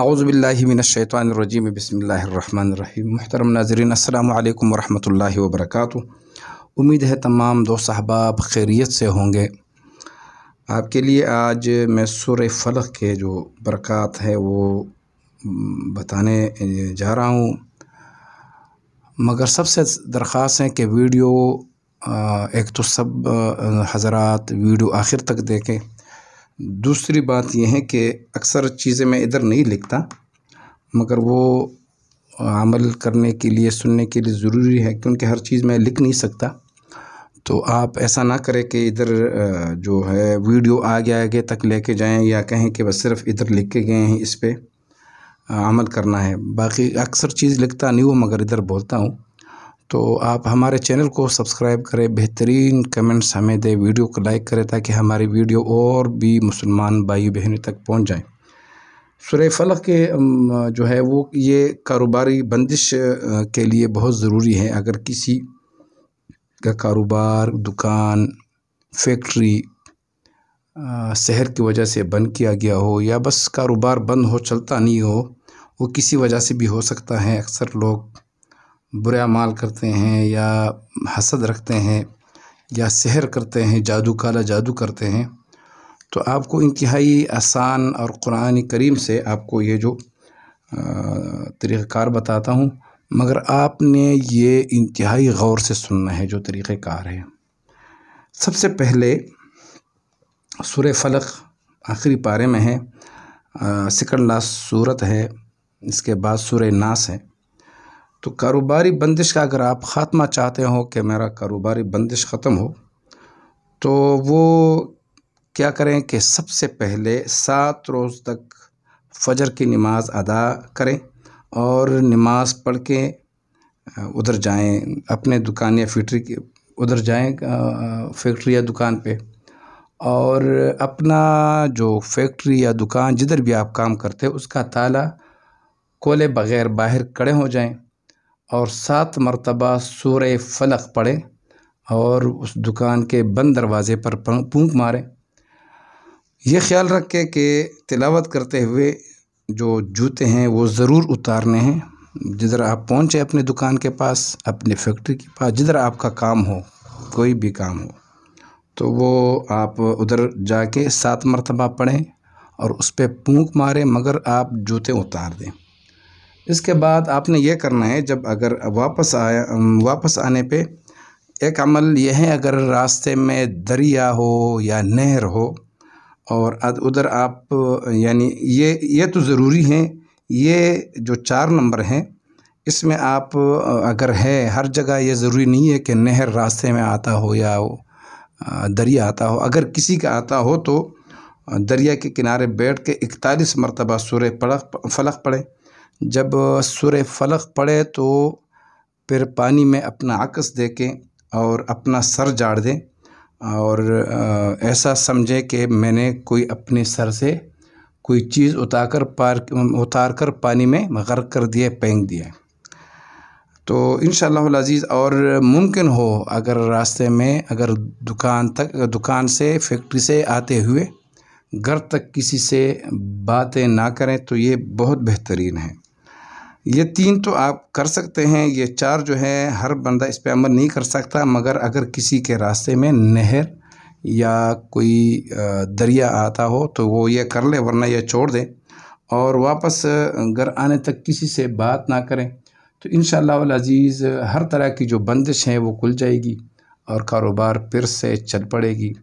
आउज़बिल्लिमिनशैतरजीम बसमीम महतरम नाजरन अल्लाम वरहमल वर्क उम्मीद है तमाम दो साहबा खैरियत से होंगे आपके लिए आज मैं सुर फलक के जो बरक़ात है वो बताने जा रहा हूँ मगर सबसे दरख्वास है कि वीडियो एक तो सब हज़रात वीडियो आखिर तक देखें दूसरी बात यह है कि अक्सर चीज़ें मैं इधर नहीं लिखता मगर वो अमल करने के लिए सुनने के लिए ज़रूरी है क्योंकि हर चीज़ मैं लिख नहीं सकता तो आप ऐसा ना करें कि इधर जो है वीडियो आगे आगे तक लेके जाएं या कहें कि बस सिर्फ इधर लिख के गए हैं इस पर अमल करना है बाकी अक्सर चीज़ लिखता नहीं हूँ मगर इधर बोलता हूँ तो आप हमारे चैनल को सब्सक्राइब करें बेहतरीन कमेंट्स हमें दें वीडियो को लाइक करें ताकि हमारी वीडियो और भी मुसलमान भाई बहनों तक पहुंच जाए सुरह फलक के जो है वो ये कारोबारी बंदिश के लिए बहुत ज़रूरी है अगर किसी का कारोबार दुकान फैक्ट्री शहर की वजह से बंद किया गया हो या बस कारोबार बंद हो चलता नहीं हो वो किसी वजह से भी हो सकता है अक्सर लोग बुरा माल करते हैं या हसद रखते हैं या सहर करते हैं जादू काला जादू करते हैं तो आपको इंतहाई आसान और कुरान करीम से आपको ये जो तरीक़ार बताता हूँ मगर आपने ये इंतहाई गौर से सुनना है जो तरीक़ार है सबसे पहले सुर फलक आखिरी पारे में है सिकंड लास्ट सूरत है इसके बाद सुर नास है तो कारोबारी बंदिश का अगर आप ख़ात्मा चाहते हो कि मेरा कारोबारी बंदिश ख़त्म हो तो वो क्या करें कि सबसे पहले सात रोज़ तक फजर की नमाज़ अदा करें और नमाज़ पढ़ के उधर जाएं अपने दुकान या फैक्ट्री के उधर जाएं फैक्ट्री या दुकान पे और अपना जो फैक्ट्री या दुकान जिधर भी आप काम करते हैं उसका ताला कोले बग़ैर बाहर खड़े हो जाएं और सात मरतबा सूर फलक पढ़ें और उस दुकान के बंद दरवाज़े पर फूंक मारें ये ख्याल रखें कि तिलावत करते हुए जो जूते हैं वो ज़रूर उतारने हैं जिधर आप पहुँचे अपने दुकान के पास अपने फैक्ट्री के पास जिधर आपका काम हो कोई भी काम हो तो वो आप उधर जाके सात मरतबा पढ़ें और उस पर पूँख मारें मगर आप जूते उतार दें इसके बाद आपने ये करना है जब अगर वापस आया वापस आने पे एक अमल यह है अगर रास्ते में दरिया हो या नहर हो और उधर आप यानी ये ये तो ज़रूरी हैं ये जो चार नंबर हैं इसमें आप अगर है हर जगह ये ज़रूरी नहीं है कि नहर रास्ते में आता हो या दरिया आता हो अगर किसी का आता हो तो दरिया के किनारे बैठ के इकतालीस मरतबा सूर्य पड़क फलक पड़े जब सुर फ़लक पड़े तो फिर पानी में अपना आकस दे के और अपना सर जाड़ दें और ऐसा समझे कि मैंने कोई अपने सर से कोई चीज़ उतार कर पार उतार कर पानी में गर्क कर दिए पेंक दिया तो इन शजीज़ और मुमकिन हो अगर रास्ते में अगर दुकान तक दुकान से फैक्ट्री से आते हुए घर तक किसी से बातें ना करें तो ये बहुत बेहतरीन है ये तीन तो आप कर सकते हैं ये चार जो है हर बंदा इस पर अमल नहीं कर सकता मगर अगर किसी के रास्ते में नहर या कोई दरिया आता हो तो वो ये कर ले वरना ये छोड़ दें और वापस घर आने तक किसी से बात ना करें तो इन अज़ीज़ हर तरह की जो बंदिश है वो खुल जाएगी और कारोबार फिर से चल पड़ेगी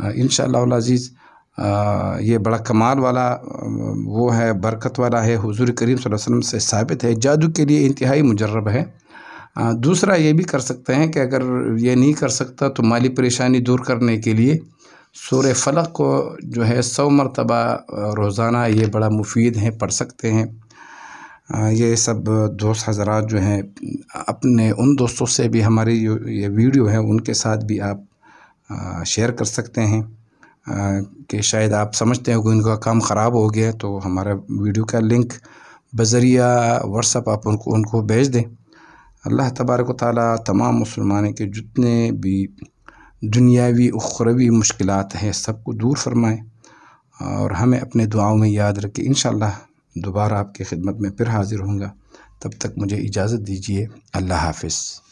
इन अज़ीज़ ये बड़ा कमाल वाला वो है बरकत वाला है हुजूर करीम वसल्लम से साबित है जादू के लिए इंतहाई मुजरब है दूसरा ये भी कर सकते हैं कि अगर ये नहीं कर सकता तो माली परेशानी दूर करने के लिए सूर फलक को जो है सौ मरतबा रोज़ाना ये बड़ा मुफीद है पढ़ सकते हैं ये सब दोस्त हजरात जो हैं अपने उन दोस्तों से भी हमारी ये वीडियो है उनके साथ भी आप शेयर कर सकते हैं कि शायद आप समझते हो कि उनका काम ख़राब हो गया तो हमारा वीडियो का लिंक बज़रिया व्हाट्सअप आप उनको उनको भेज दें अल्लाह तबारक ताली तमाम मुसलमान के जितने भी दुनियावी उखरवी मुश्किल हैं सबको दूर फरमाएँ और हमें अपने दुआओं में याद रखें इन दोबारा आपकी खिदमत में फिर हाज़िर होंगे तब तक मुझे इजाज़त दीजिए अल्लाह हाफिज़